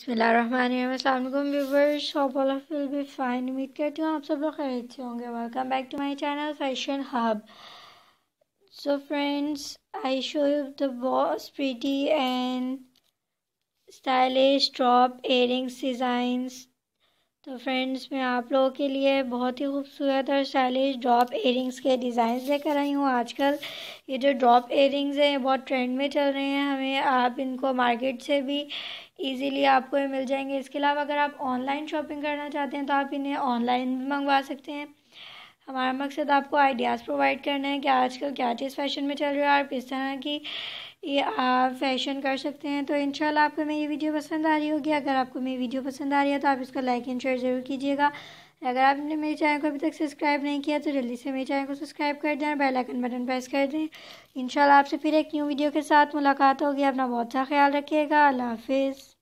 बसमिलीम viewers hope all of will be fine उम्मीद करती हूँ आप सब लोग खरीद से होंगे welcome back to my channel fashion hub so friends I show you the boss pretty and stylish top earrings designs तो फ्रेंड्स मैं आप लोगों के लिए बहुत ही खूबसूरत और स्टाइलिश ड्रॉप एयरिंग्स के डिज़ाइन लेकर आई हूँ आजकल ये जो ड्रॉप एयरिंग्स हैं ये बहुत ट्रेंड में चल रहे हैं हमें आप इनको मार्केट से भी इजीली आपको ये मिल जाएंगे इसके अलावा अगर आप ऑनलाइन शॉपिंग करना चाहते हैं तो आप इन्हें ऑनलाइन भी मंगवा सकते हैं हमारा मकसद आपको आइडियाज़ प्रोवाइड करना है कि आजकल क्या चीज़ फैशन में चल रही है और किस तरह की ये आप फैशन कर सकते हैं तो इनशाला आपको मेरी वीडियो पसंद आ रही होगी अगर आपको मेरी वीडियो पसंद आ रही है तो आप इसको लाइक एंड शेयर ज़रूर कीजिएगा अगर आपने मेरे चैनल को अभी तक सब्सक्राइब नहीं किया तो जल्दी से मेरे चैनल को सब्सक्राइब कर दें और बेल आइकन बटन प्रेस कर दें इंशाल्लाह आपसे फिर एक न्यू वीडियो के साथ मुलाकात होगी अपना बहुत सा ख्याल रखिएगा अल्लाह हाफिज़